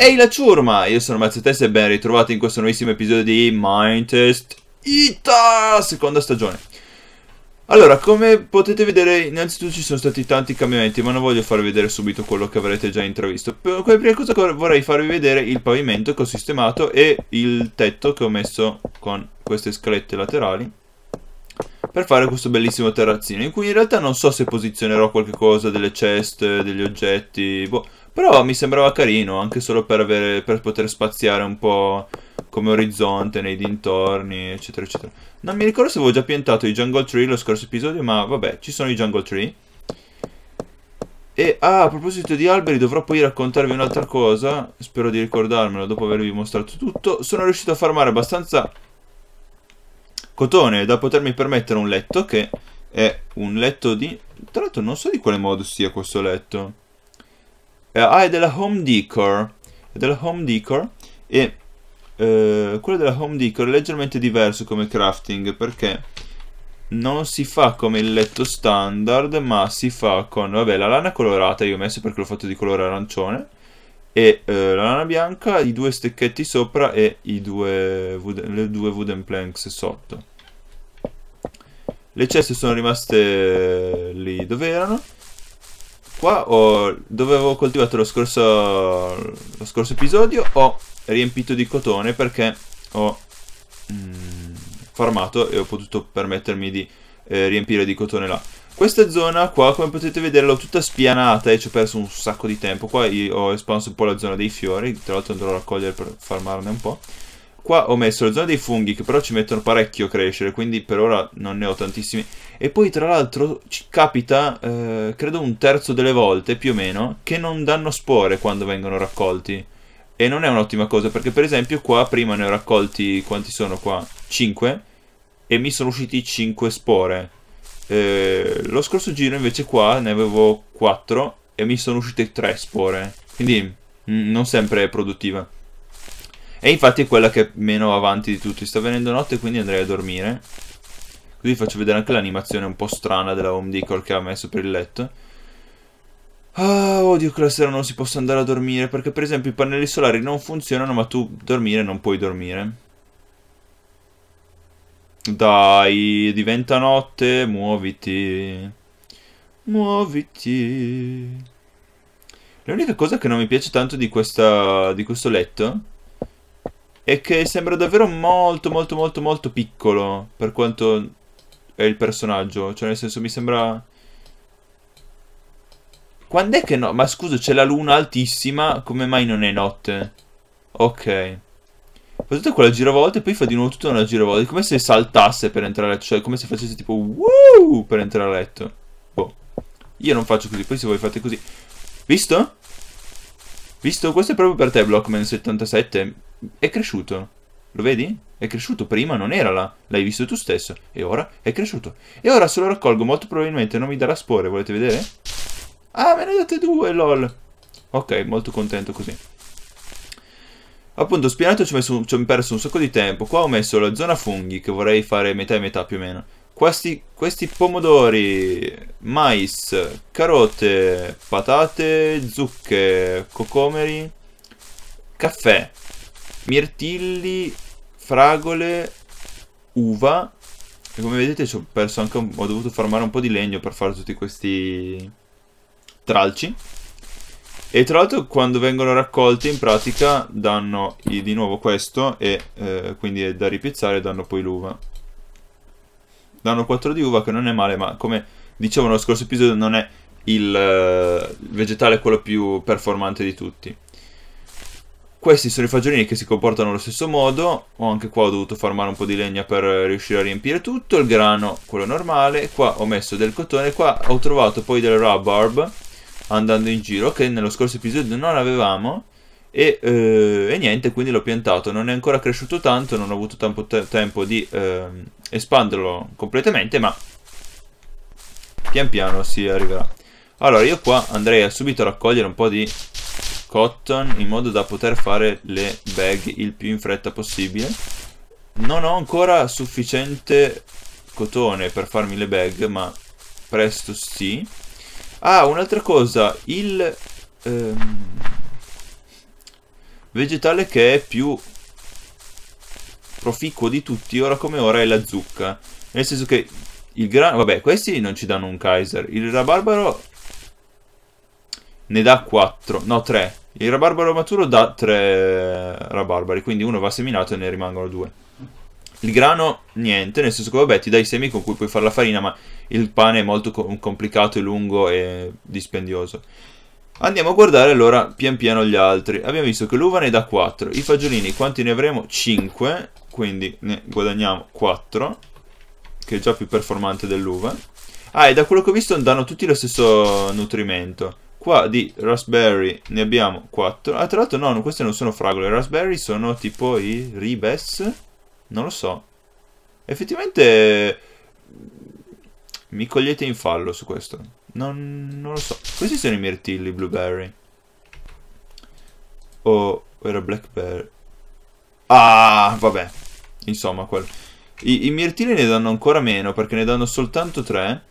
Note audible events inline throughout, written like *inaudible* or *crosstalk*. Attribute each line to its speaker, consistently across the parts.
Speaker 1: Ehi la ciurma, io sono Mazzo Test e ben ritrovati in questo nuovissimo episodio di Mind Test Ita, seconda stagione. Allora, come potete vedere, innanzitutto ci sono stati tanti cambiamenti, ma non voglio farvi vedere subito quello che avrete già intravisto. come prima cosa vorrei farvi vedere il pavimento che ho sistemato e il tetto che ho messo con queste scalette laterali per fare questo bellissimo terrazzino in cui in realtà non so se posizionerò qualcosa, delle ceste, degli oggetti, boh, però mi sembrava carino anche solo per, avere, per poter spaziare un po' come orizzonte nei dintorni, eccetera, eccetera. Non mi ricordo se avevo già piantato i jungle tree lo scorso episodio, ma vabbè, ci sono i jungle tree. E ah, a proposito di alberi, dovrò poi raccontarvi un'altra cosa. Spero di ricordarmelo dopo avervi mostrato tutto. Sono riuscito a farmare abbastanza cotone da potermi permettere un letto che è un letto di... Tra l'altro non so di quale modo sia questo letto. Eh, ah, è della Home Decor. È della Home Decor e eh, quello della Home Decor è leggermente diverso come crafting perché non si fa come il letto standard ma si fa con... Vabbè, la lana colorata io ho messo perché l'ho fatto di colore arancione e eh, la lana bianca, i due stecchetti sopra e due, le due wooden planks sotto. Le ceste sono rimaste eh, lì dove erano. Qua ho, dove avevo coltivato lo scorso, lo scorso episodio ho riempito di cotone perché ho mm, farmato e ho potuto permettermi di eh, riempire di cotone là. Questa zona qua, come potete vedere, l'ho tutta spianata e ci ho perso un sacco di tempo. Qua ho espanso un po' la zona dei fiori, tra l'altro andrò a raccogliere per farmarne un po'. Qua ho messo la zona dei funghi, che però ci mettono parecchio a crescere, quindi per ora non ne ho tantissimi. E poi tra l'altro ci capita, eh, credo un terzo delle volte, più o meno, che non danno spore quando vengono raccolti. E non è un'ottima cosa, perché per esempio qua prima ne ho raccolti, quanti sono qua? 5 e mi sono usciti 5 spore. Eh, lo scorso giro invece qua ne avevo 4 e mi sono uscite 3 spore. Quindi non sempre è produttiva. E infatti è quella che è meno avanti di tutti. Sta venendo notte quindi andrei a dormire. Così faccio vedere anche l'animazione un po' strana della home decor che ha messo per il letto. Ah, odio che la sera non si possa andare a dormire perché per esempio i pannelli solari non funzionano ma tu dormire non puoi dormire. Dai, diventa notte, muoviti. Muoviti. L'unica cosa che non mi piace tanto di, questa, di questo letto è che sembra davvero molto molto molto molto piccolo per quanto è il personaggio. Cioè nel senso mi sembra... Quando è che no? Ma scusa, c'è la luna altissima, come mai non è notte? Ok. Fa tutta quella giravolta e poi fa di nuovo tutta una giravolta. È come se saltasse per entrare a letto, cioè come se facesse tipo wow per entrare a letto. Boh. Io non faccio così, poi se voi fate così. Visto? Visto? Questo è proprio per te, Blockman 77. È cresciuto. Lo vedi? È cresciuto, prima non era là, l'hai visto tu stesso, e ora è cresciuto. E ora se lo raccolgo molto probabilmente non mi darà spore, volete vedere? Ah, me ne date due, lol. Ok, molto contento così. Appunto, spinato ci ho, messo, ci ho perso un sacco di tempo. Qua ho messo la zona funghi, che vorrei fare metà e metà più o meno. Questi, questi pomodori, mais, carote, patate, zucche, cocomeri, caffè, mirtilli, fragole, uva. E come vedete ho, un, ho dovuto farmare un po' di legno per fare tutti questi tralci. E tra l'altro quando vengono raccolti in pratica danno di nuovo questo e eh, quindi è da ripiazzare danno poi l'uva. Danno 4 di uva che non è male ma come dicevo nello scorso episodio non è il, eh, vegetale quello più performante di tutti. Questi sono i fagiolini che si comportano allo stesso modo, ho anche qua ho dovuto farmare un po' di legna per riuscire a riempire tutto, il grano quello normale, qua ho messo del cotone, qua ho trovato poi del rhubarb andando in giro che nello scorso episodio non avevamo e, eh, e, niente, quindi l'ho piantato. Non è ancora cresciuto tanto, non ho avuto tanto tempo di eh, espanderlo completamente, ma pian piano si arriverà. Allora, io qua andrei a subito a raccogliere un po' di cotton in modo da poter fare le bag il più in fretta possibile. Non ho ancora sufficiente cotone per farmi le bag, ma presto sì. Ah, un'altra cosa, il ehm, vegetale che è più proficuo di tutti, ora come ora, è la zucca. Nel senso che il grano, vabbè, questi non ci danno un Kaiser. Il rabarbaro ne dà 4, no 3. Il rabarbaro maturo dà 3 eh, rabarbari, quindi uno va seminato e ne rimangono 2. Il grano niente, nel senso che vabbè ti dai i semi con cui puoi fare la farina, ma il pane è molto complicato e lungo e dispendioso. Andiamo a guardare allora pian piano gli altri. Abbiamo visto che l'uva ne dà 4, i fagiolini quanti ne avremo? 5, quindi ne guadagniamo 4, che è già più performante dell'uva. Ah, e da quello che ho visto danno tutti lo stesso nutrimento. Qua di raspberry ne abbiamo 4. Ah, tra l'altro no, queste non sono fragole, I raspberry sono tipo i ribes non lo so. Effettivamente mi cogliete in fallo su questo. Non, non lo so. Questi sono i mirtilli blueberry. O oh, era blackberry. Ah, vabbè. Insomma, quel... I, I mirtilli ne danno ancora meno perché ne danno soltanto 3.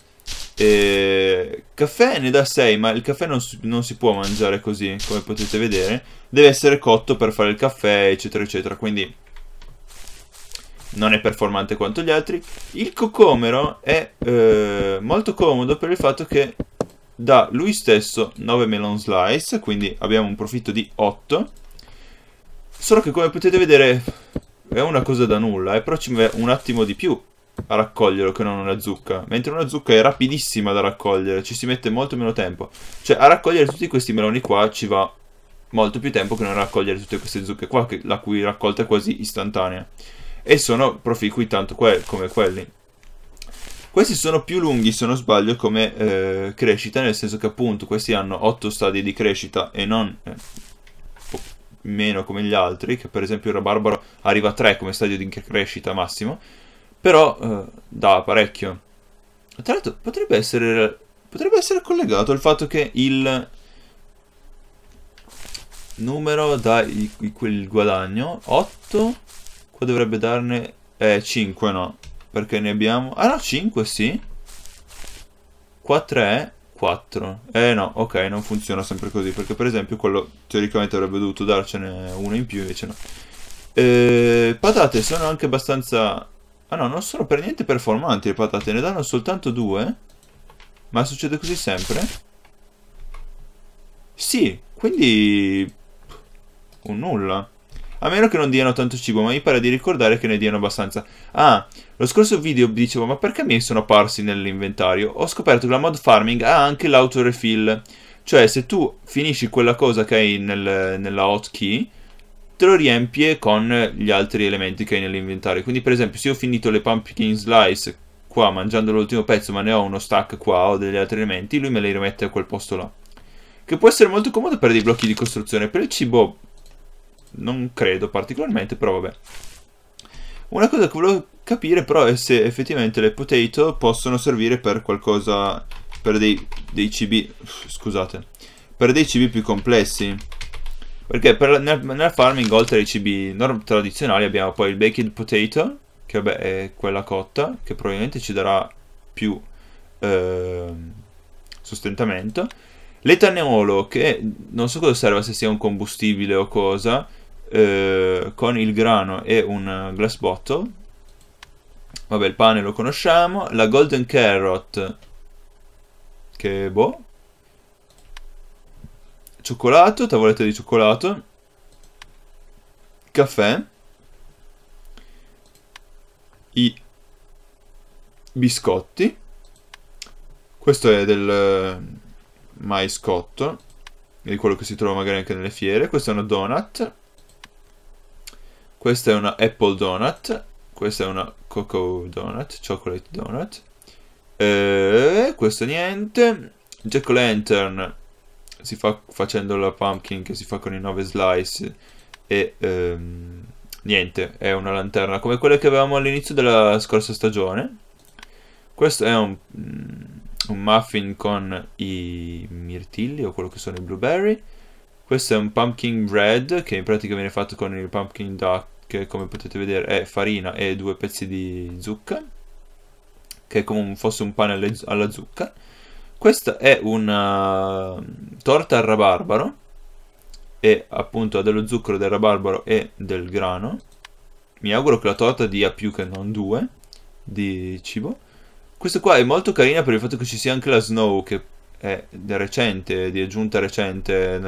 Speaker 1: E... Caffè ne dà 6, ma il caffè non, non si può mangiare così, come potete vedere. Deve essere cotto per fare il caffè, eccetera, eccetera. Quindi non è performante quanto gli altri. Il cocomero è eh, molto comodo per il fatto che dà lui stesso 9 melon slice, quindi abbiamo un profitto di 8. Solo che come potete vedere è una cosa da nulla, eh, però ci mette un attimo di più a raccoglierlo che non una zucca, mentre una zucca è rapidissima da raccogliere, ci si mette molto meno tempo. Cioè a raccogliere tutti questi meloni qua ci va molto più tempo che non raccogliere tutte queste zucche qua, che, la cui raccolta è quasi istantanea e sono proficui tanto que come quelli. Questi sono più lunghi, se non sbaglio, come eh, crescita, nel senso che appunto questi hanno 8 stadi di crescita e non eh, meno come gli altri, che per esempio il rabarbaro arriva a 3 come stadio di crescita massimo, però eh, dà parecchio. Tra l'altro potrebbe essere, potrebbe essere collegato al fatto che il numero dà il, il guadagno 8 Qua dovrebbe darne... Eh, 5 no. Perché ne abbiamo... Ah no, 5 sì. Qua 3, 4. Eh no, ok, non funziona sempre così. Perché per esempio quello teoricamente avrebbe dovuto darcene una in più, invece no. Eh, patate sono anche abbastanza... Ah no, non sono per niente performanti le patate. Ne danno soltanto 2. Ma succede così sempre? Sì, quindi... Un nulla. A meno che non diano tanto cibo, ma mi pare di ricordare che ne diano abbastanza. Ah, lo scorso video dicevo, ma perché mi sono apparsi nell'inventario? Ho scoperto che la mod farming ha anche l'autorefill. Cioè, se tu finisci quella cosa che hai nel, nella hotkey, te lo riempie con gli altri elementi che hai nell'inventario. Quindi, per esempio, se ho finito le pumpkin slice qua, mangiando l'ultimo pezzo, ma ne ho uno stack qua, ho degli altri elementi, lui me li rimette a quel posto là. Che può essere molto comodo per dei blocchi di costruzione. Per il cibo non credo particolarmente, però vabbè. Una cosa che volevo capire però è se effettivamente le potato possono servire per qualcosa, per dei, dei cibi, scusate, per dei cibi più complessi. Perché per, nel, nel, farming oltre ai cibi tradizionali abbiamo poi il baked potato, che vabbè è quella cotta, che probabilmente ci darà più eh, sostentamento. L'etanolo, che non so cosa serva, se sia un combustibile o cosa, eh, con il grano e un eh, glass bottle. Vabbè, il pane lo conosciamo. La golden carrot, che boh. Cioccolato, tavoletta di cioccolato. Caffè. I biscotti. Questo è del eh, maiscotto. È quello che si trova magari anche nelle fiere. Questo è una donut. Questa è una apple donut, questa è una cocoa donut, chocolate donut. E eh, questo niente. Jack Lantern si fa facendo la pumpkin che si fa con i 9 slice e ehm, niente, è una lanterna come quella che avevamo all'inizio della scorsa stagione. Questo è un, mm, un muffin con i mirtilli o quello che sono i blueberry. Questo è un pumpkin bread che in pratica viene fatto con il pumpkin duck che come potete vedere è farina e due pezzi di zucca che è come fosse un pane alla zucca. Questa è una torta al rabarbaro e appunto ha dello zucchero del rabarbaro e del grano. Mi auguro che la torta dia più che non due di cibo. Questa qua è molto carina per il fatto che ci sia anche la snow che è recente, di aggiunta recente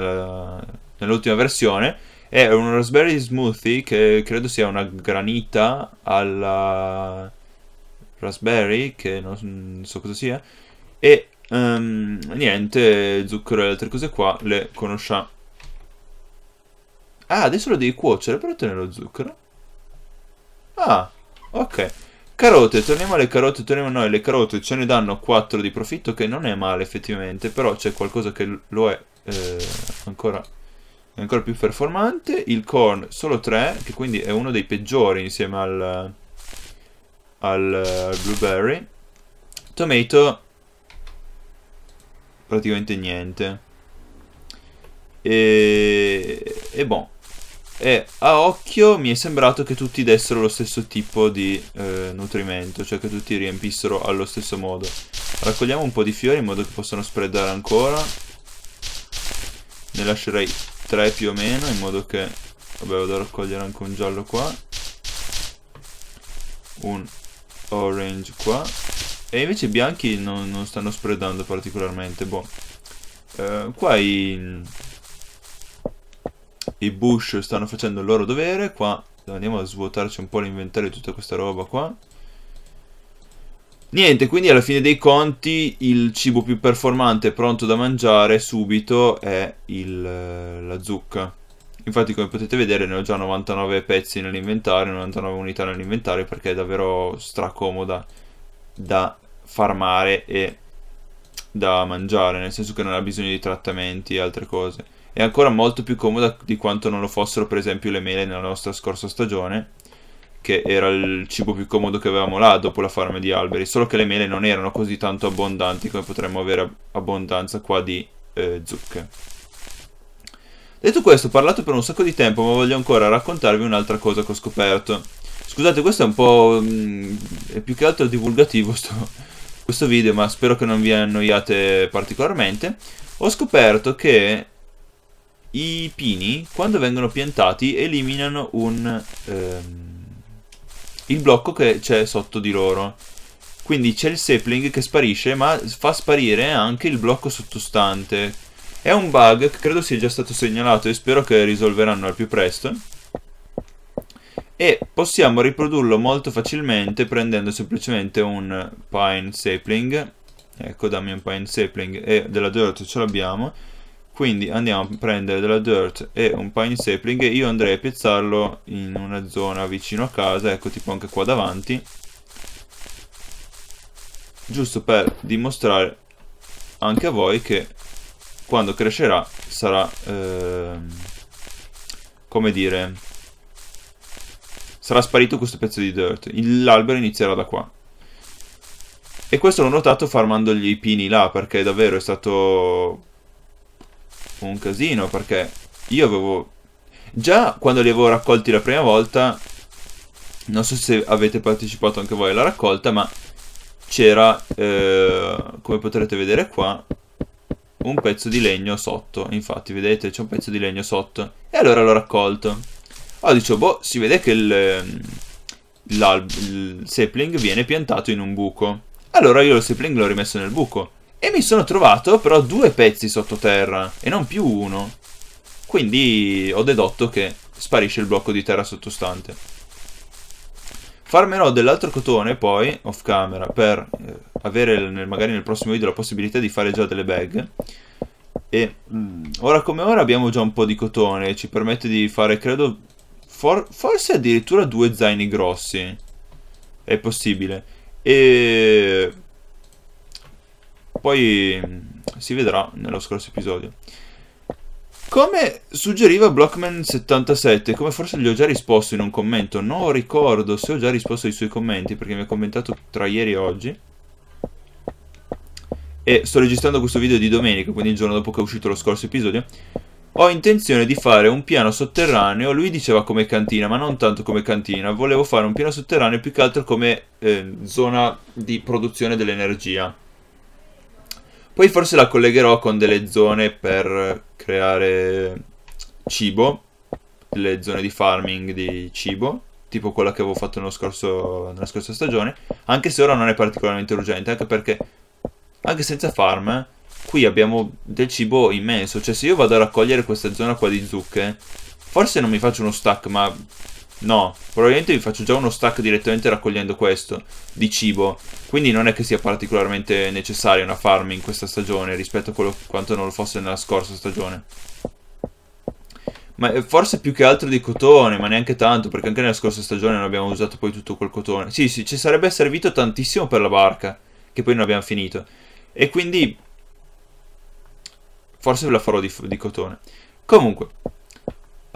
Speaker 1: nell'ultima versione, è un raspberry smoothie che credo sia una granita alla raspberry, che non so cosa sia, e um, niente, zucchero e altre cose qua le conosciamo. Ah, adesso lo devi cuocere, però te lo zucchero. Ah, ok. Carote, torniamo alle carote, torniamo a noi, le carote ce ne danno 4 di profitto che non è male effettivamente, però c'è qualcosa che lo è eh, ancora, ancora, più performante, il corn solo 3, che quindi è uno dei peggiori insieme al, al eh, blueberry, tomato praticamente niente, e, e boh. E a occhio mi è sembrato che tutti dessero lo stesso tipo di eh, nutrimento, cioè che tutti riempissero allo stesso modo. Raccogliamo un po' di fiori in modo che possano spreadare ancora. Ne lascerei tre più o meno in modo che... Vabbè vado a raccogliere anche un giallo qua. Un orange qua. E invece i bianchi non, non stanno spreadando particolarmente. Boh. Eh, qua i i Bush stanno facendo il loro dovere qua andiamo a svuotarci un po' l'inventario di tutta questa roba qua Niente, quindi alla fine dei conti il cibo più performante pronto da mangiare subito è il, eh, la zucca. Infatti come potete vedere ne ho già 99 pezzi nell'inventario, 99 unità nell'inventario perché è davvero stracomoda da farmare e da mangiare, nel senso che non ha bisogno di trattamenti e altre cose è ancora molto più comoda di quanto non lo fossero per esempio le mele nella nostra scorsa stagione che era il cibo più comodo che avevamo là dopo la farma di alberi, solo che le mele non erano così tanto abbondanti come potremmo avere abbondanza qua di eh, zucche. Detto questo, ho parlato per un sacco di tempo, ma voglio ancora raccontarvi un'altra cosa che ho scoperto. Scusate, questo è un po'... Mh, mm, è più che altro divulgativo sto, questo video, ma spero che non vi annoiate particolarmente. Ho scoperto che i pini quando vengono piantati eliminano un, ehm, il blocco che c'è sotto di loro. Quindi c'è il sapling che sparisce ma fa sparire anche il blocco sottostante. È un bug che credo sia già stato segnalato e spero che risolveranno al più presto. E possiamo riprodurlo molto facilmente prendendo semplicemente un pine sapling. Ecco dammi un pine sapling e della Dirt ce l'abbiamo quindi andiamo a prendere della dirt e un pine sapling e io andrei a piazzarlo in una zona vicino a casa ecco tipo anche qua davanti giusto per dimostrare anche a voi che quando crescerà sarà eh, come dire sarà sparito questo pezzo di dirt l'albero inizierà da qua e questo l'ho notato farmandogli i pini là perché davvero è stato un casino perché io avevo... Già quando li avevo raccolti la prima volta, non so se avete partecipato anche voi alla raccolta, ma c'era, eh, come potrete vedere qua, un pezzo di legno sotto. Infatti, vedete, c'è un pezzo di legno sotto. E allora l'ho raccolto. Allora dicevo, boh, si vede che il, il sapling viene piantato in un buco. Allora io lo sapling l'ho rimesso nel buco. E mi sono trovato però due pezzi sottoterra e non più uno. Quindi ho dedotto che sparisce il blocco di terra sottostante. Farmerò dell'altro cotone poi, off camera, per eh, avere nel, magari nel prossimo video la possibilità di fare già delle bag. E mh, mm, ora come ora abbiamo già un po' di cotone, ci permette di fare, credo, for forse addirittura due zaini grossi. È possibile. E poi si vedrà nello scorso episodio. Come suggeriva Blockman77, come forse gli ho già risposto in un commento, non ricordo se ho già risposto ai suoi commenti perché mi ha commentato tra ieri e oggi. E sto registrando questo video di domenica, quindi il giorno dopo che è uscito lo scorso episodio. Ho intenzione di fare un piano sotterraneo, lui diceva come cantina, ma non tanto come cantina, volevo fare un piano sotterraneo più che altro come eh, zona di produzione dell'energia poi forse la collegherò con delle zone per creare cibo, delle zone di farming di cibo, tipo quella che avevo fatto scorso, nella scorsa stagione, anche se ora non è particolarmente urgente, anche perché anche senza farm qui abbiamo del cibo immenso, cioè se io vado a raccogliere questa zona qua di zucche, forse non mi faccio uno stack, ma No, probabilmente vi faccio già uno stack direttamente raccogliendo questo, di cibo. Quindi non è che sia particolarmente necessaria una farm in questa stagione rispetto a quello, quanto non lo fosse nella scorsa stagione. Ma eh, forse più che altro di cotone, ma neanche tanto, perché anche nella scorsa stagione non abbiamo usato poi tutto quel cotone. Sì, sì, ci sarebbe servito tantissimo per la barca, che poi non abbiamo finito. E quindi... Forse ve la farò di, di cotone. Comunque,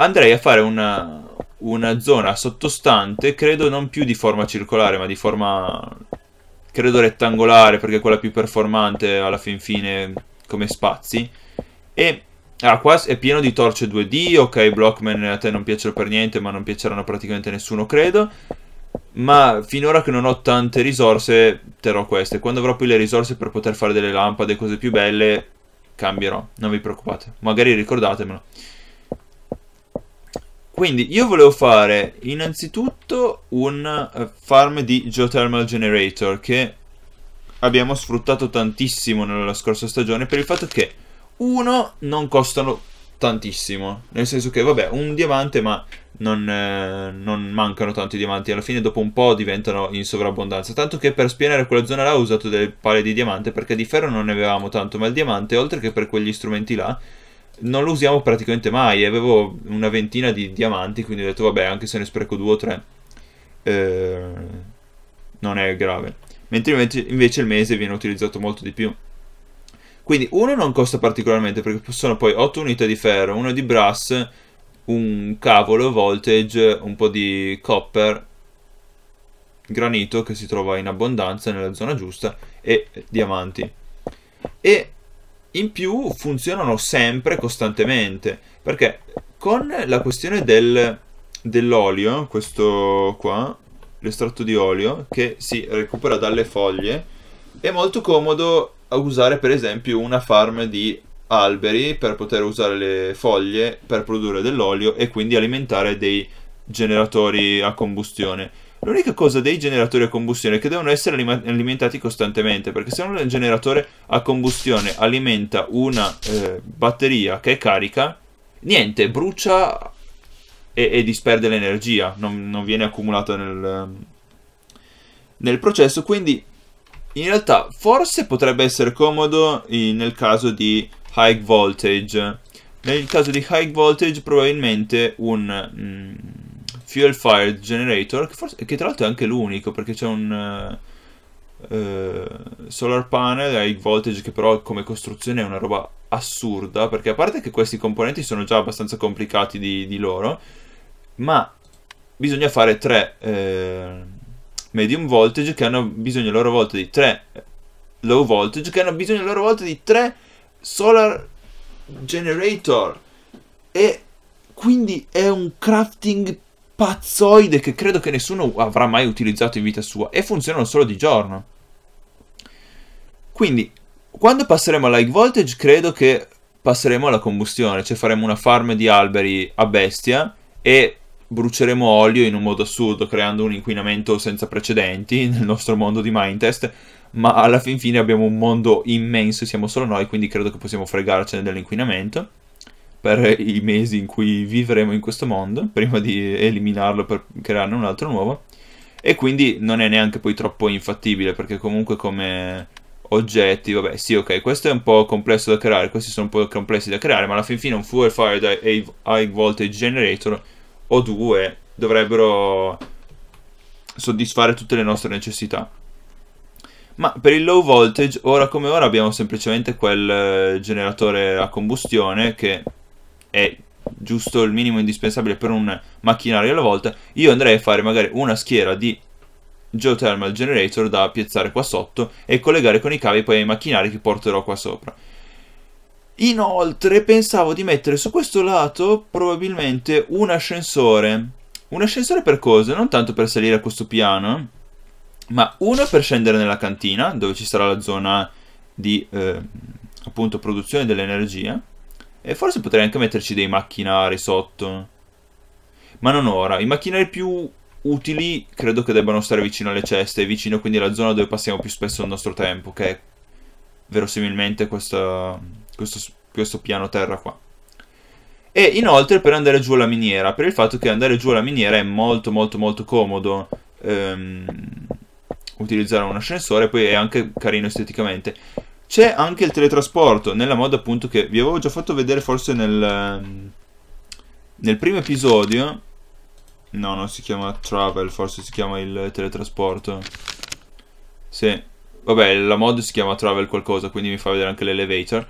Speaker 1: andrei a fare una, una zona sottostante, credo non più di forma circolare, ma di forma credo rettangolare, perché è quella più performante alla fin fine come spazi. E ah, qua è pieno di torce 2D, ok, Blockman a te non piacciono per niente, ma non piaceranno praticamente nessuno, credo. Ma finora che non ho tante risorse, terrò queste. Quando avrò poi le risorse per poter fare delle lampade, cose più belle, cambierò, non vi preoccupate. Magari ricordatemelo. Quindi io volevo fare innanzitutto un eh, farm di geothermal generator che abbiamo sfruttato tantissimo nella scorsa stagione per il fatto che uno non costano tantissimo, nel senso che vabbè, un diamante ma non, eh, non mancano tanti diamanti, alla fine dopo un po' diventano in sovrabbondanza, tanto che per spianare quella zona là ho usato delle pale di diamante perché di ferro non ne avevamo tanto, ma il diamante oltre che per quegli strumenti là non lo usiamo praticamente mai. Avevo una ventina di diamanti, quindi ho detto vabbè, anche se ne spreco due o tre, eh, non è grave. Mentre invece il mese viene utilizzato molto di più. Quindi uno non costa particolarmente perché sono poi 8 unità di ferro, uno di brass, un cavolo voltage, un po' di copper, granito che si trova in abbondanza nella zona giusta e diamanti. E in più funzionano sempre, costantemente, perché con la questione del, dell'olio, questo qua, l'estratto di olio, che si recupera dalle foglie, è molto comodo a usare per esempio una farm di alberi per poter usare le foglie per produrre dell'olio e quindi alimentare dei generatori a combustione L'unica cosa dei generatori a combustione è che devono essere alimentati costantemente, perché se un generatore a combustione alimenta una eh, batteria che è carica, niente, brucia e, e disperde l'energia, non, non viene accumulata nel, nel processo, quindi in realtà forse potrebbe essere comodo in, nel caso di high voltage. Nel caso di high voltage probabilmente un... Mm, Fuel Fire Generator, che, forse, che tra l'altro è anche l'unico perché c'è un uh, solar panel high voltage che però come costruzione è una roba assurda, perché a parte che questi componenti sono già abbastanza complicati di, di loro, ma bisogna fare tre uh, medium voltage che hanno bisogno a loro volta di tre low voltage che hanno bisogno a loro volta di tre solar generator e quindi è un crafting pazzoide che credo che nessuno avrà mai utilizzato in vita sua e funzionano solo di giorno. Quindi, quando passeremo al high voltage, credo che passeremo alla combustione, cioè faremo una farm di alberi a bestia e bruceremo olio in un modo assurdo, creando un inquinamento senza precedenti *laughs* nel nostro mondo di Mindtest, ma alla fin fine abbiamo un mondo immenso e siamo solo noi, quindi credo che possiamo fregarcene dell'inquinamento per i mesi in cui vivremo in questo mondo, prima di eliminarlo per crearne un altro nuovo. E quindi non è neanche poi troppo infattibile, perché comunque come oggetti, vabbè, sì, ok, questo è un po' complesso da creare, questi sono un po' complessi da creare, ma alla fin fine un fuel Fire high voltage generator o due dovrebbero soddisfare tutte le nostre necessità. Ma per il low voltage, ora come ora abbiamo semplicemente quel eh, generatore a combustione che è giusto il minimo indispensabile per un macchinario alla volta, io andrei a fare magari una schiera di geothermal generator da piazzare qua sotto e collegare con i cavi poi ai macchinari che porterò qua sopra. Inoltre pensavo di mettere su questo lato probabilmente un ascensore. Un ascensore per cosa? Non tanto per salire a questo piano, ma uno per scendere nella cantina, dove ci sarà la zona di eh, appunto produzione dell'energia e forse potrei anche metterci dei macchinari sotto. Ma non ora. I macchinari più utili credo che debbano stare vicino alle ceste, vicino quindi alla zona dove passiamo più spesso il nostro tempo, che è verosimilmente questa, questo, questo piano terra qua. E inoltre per andare giù alla miniera, per il fatto che andare giù alla miniera è molto molto molto comodo. Ehm, utilizzare un ascensore, poi è anche carino esteticamente. C'è anche il teletrasporto, nella mod appunto che vi avevo già fatto vedere forse nel, ehm, nel primo episodio. No, non si chiama travel, forse si chiama il teletrasporto. Sì. Vabbè, la mod si chiama travel qualcosa, quindi mi fa vedere anche l'elevator.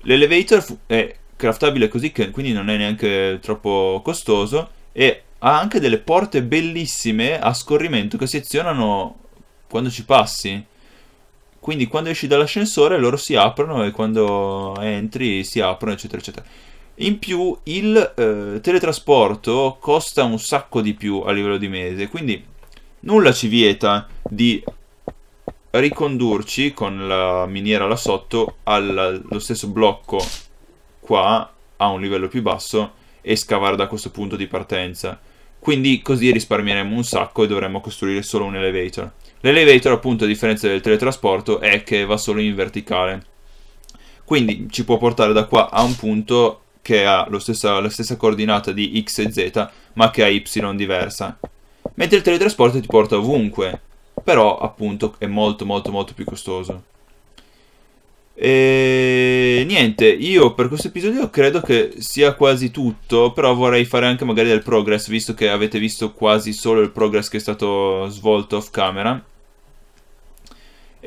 Speaker 1: L'elevator è craftabile così, che quindi non è neanche troppo costoso. E ha anche delle porte bellissime a scorrimento che si azionano quando ci passi. Quindi quando esci dall'ascensore loro si aprono e quando entri si aprono, eccetera, eccetera. In più il eh, teletrasporto costa un sacco di più a livello di mese, quindi nulla ci vieta di ricondurci con la miniera là sotto allo stesso blocco qua a un livello più basso e scavare da questo punto di partenza. Quindi così risparmieremo un sacco e dovremmo costruire solo un elevator. L'elevator appunto a differenza del teletrasporto è che va solo in verticale. Quindi ci può portare da qua a un punto che ha stessa, la stessa coordinata di x e z ma che ha y diversa. Mentre il teletrasporto ti porta ovunque, però appunto è molto molto molto più costoso. E niente, io per questo episodio credo che sia quasi tutto, però vorrei fare anche magari del progress, visto che avete visto quasi solo il progress che è stato svolto off camera.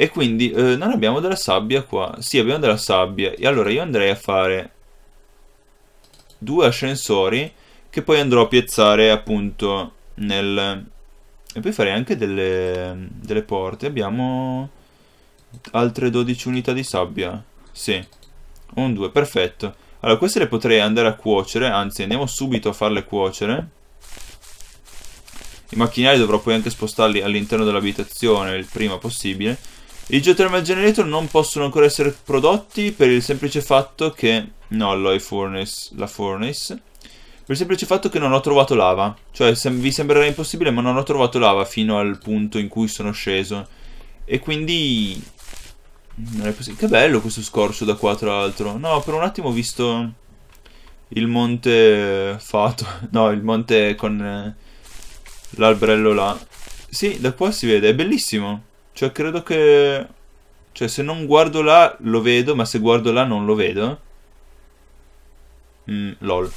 Speaker 1: E quindi eh, non abbiamo della sabbia qua. Sì, abbiamo della sabbia. E allora io andrei a fare due ascensori che poi andrò a piazzare appunto nel... E poi farei anche delle, delle porte. Abbiamo altre 12 unità di sabbia. Sì, un due, perfetto. Allora, queste le potrei andare a cuocere, anzi andiamo subito a farle cuocere. I macchinari dovrò poi anche spostarli all'interno dell'abitazione il prima possibile. I geothermal generator non possono ancora essere prodotti per il semplice fatto che... No, alloy furnace, la furnace. Per il semplice fatto che non ho trovato lava. Cioè, sem vi sembrerà impossibile, ma non ho trovato lava fino al punto in cui sono sceso. E quindi... Non è possibile. Che bello questo scorcio da qua, tra l'altro. No, per un attimo ho visto il monte fatto. *laughs* No, il monte con eh, l'alberello là. Sì, da qua si vede, è bellissimo. Cioè, credo che... Cioè, se non guardo là, lo vedo, ma se guardo là non lo vedo. Mm, lol.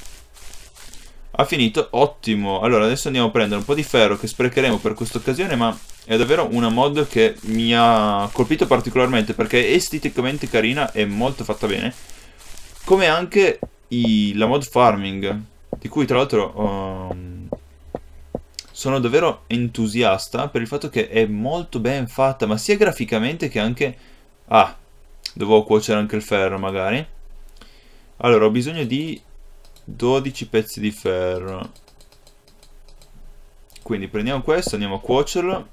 Speaker 1: Ha finito, ottimo. Allora, adesso andiamo a prendere un po' di ferro che sprecheremo per questa occasione, ma è davvero una mod che mi ha colpito particolarmente perché è esteticamente carina e molto fatta bene. Come anche i... la mod farming, di cui tra l'altro... Um sono davvero entusiasta per il fatto che è molto ben fatta, ma sia graficamente che anche... Ah, dovevo cuocere anche il ferro magari. Allora, ho bisogno di 12 pezzi di ferro. Quindi prendiamo questo, andiamo a cuocerlo.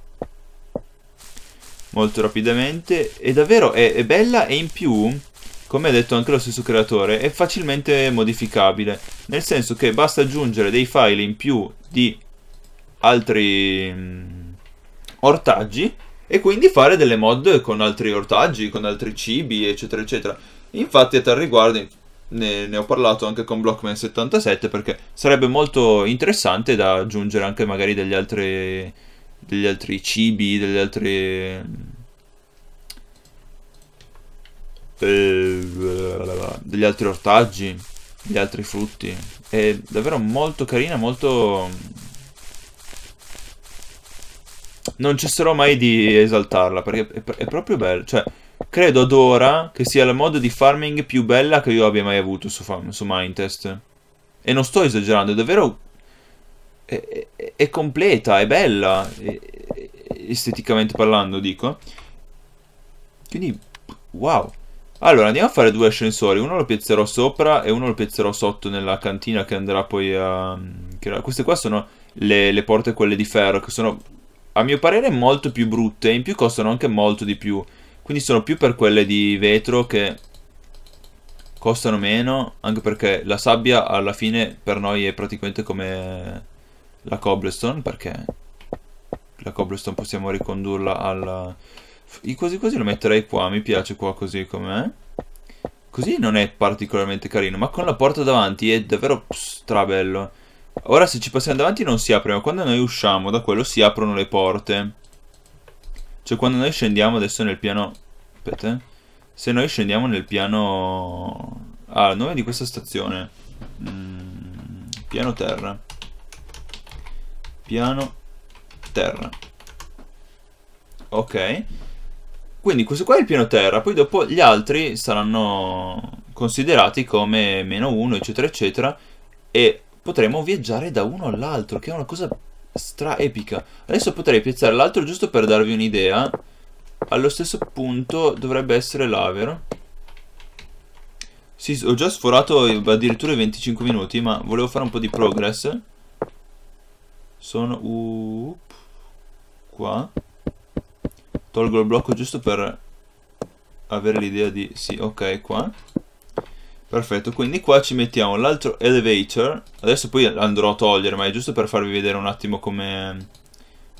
Speaker 1: Molto rapidamente. E davvero è, è bella e in più come ha detto anche lo stesso creatore, è facilmente modificabile, nel senso che basta aggiungere dei file in più di altri mh, mm, ortaggi e quindi fare delle mod con altri ortaggi, con altri cibi, eccetera, eccetera. Infatti a tal riguardo ne, ne ho parlato anche con Blockman77 perché sarebbe molto interessante da aggiungere anche magari degli altri, degli altri cibi, degli altri... Eh, degli altri ortaggi, degli altri frutti. È davvero molto carina, molto non cesserò mai di esaltarla perché è, è proprio bella. Cioè, credo ad ora che sia la mod di farming più bella che io abbia mai avuto su, su Mindtest. E non sto esagerando, è davvero. È, è, è completa, è bella. esteticamente parlando, dico. Quindi, wow. Allora, andiamo a fare due ascensori. Uno lo piazzerò sopra e uno lo piazzerò sotto nella cantina che andrà poi a... Queste qua sono le, le porte quelle di ferro, che sono a mio parere molto più brutte, in più costano anche molto di più. Quindi sono più per quelle di vetro che costano meno, anche perché la sabbia alla fine per noi è praticamente come la cobblestone, perché la cobblestone possiamo ricondurla alla... Io quasi quasi lo metterei qua, mi piace qua così com'è. Così non è particolarmente carino, ma con la porta davanti è davvero strabello. Ora se ci passiamo davanti non si apre, ma quando noi usciamo da quello si aprono le porte. Cioè quando noi scendiamo adesso nel piano... Aspetta. Eh. Se noi scendiamo nel piano... Ah, il nome di questa stazione. Mm, piano terra. Piano terra. Ok. Quindi questo qua è il piano terra, poi dopo gli altri saranno considerati come meno 1, eccetera, eccetera. E potremo viaggiare da uno all'altro, che è una cosa stra-epica. Adesso potrei piazzare l'altro giusto per darvi un'idea. Allo stesso punto dovrebbe essere là, vero? Sì, ho già sforato addirittura i 25 minuti, ma volevo fare un po' di progress. Sono... Uh, qua. Tolgo il blocco giusto per avere l'idea di... Sì, ok, qua. Perfetto, quindi qua ci mettiamo l'altro elevator, adesso poi andrò a togliere, ma è giusto per farvi vedere un attimo come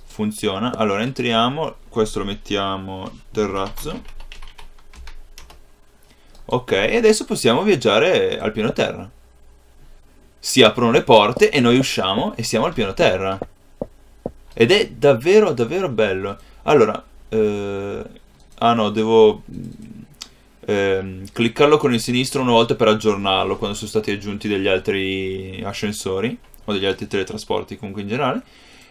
Speaker 1: funziona. Allora, entriamo, questo lo mettiamo terrazzo. Ok, e adesso possiamo viaggiare al piano terra. Si aprono le porte e noi usciamo e siamo al piano terra. Ed è davvero, davvero bello. Allora, eh... ah no, devo ehm, cliccarlo con il sinistro una volta per aggiornarlo quando sono stati aggiunti degli altri ascensori o degli altri teletrasporti comunque in generale.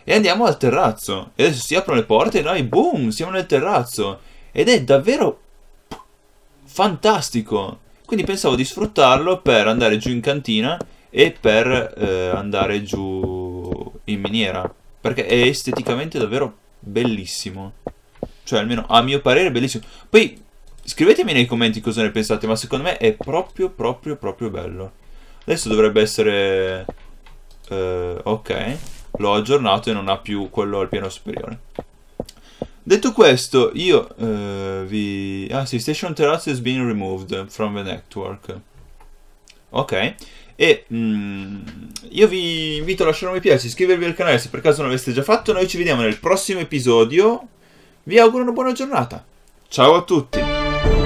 Speaker 1: E andiamo al terrazzo. E adesso si aprono le porte e noi, boom, siamo nel terrazzo. Ed è davvero fantastico. Quindi pensavo di sfruttarlo per andare giù in cantina e per eh, andare giù in miniera. Perché è esteticamente davvero bellissimo. Cioè, almeno a mio parere, bellissimo. Poi Scrivetemi nei commenti cosa ne pensate, ma secondo me è proprio, proprio, proprio bello. Adesso dovrebbe essere... Eh, ok, l'ho aggiornato e non ha più quello al piano superiore. Detto questo, io eh, vi... Ah sì, Station Terrace is being removed from the network. Ok, e mm, io vi invito a lasciare un mi piace, iscrivervi al canale se per caso non l'aveste già fatto. Noi ci vediamo nel prossimo episodio. Vi auguro una buona giornata. Ciao a tutti!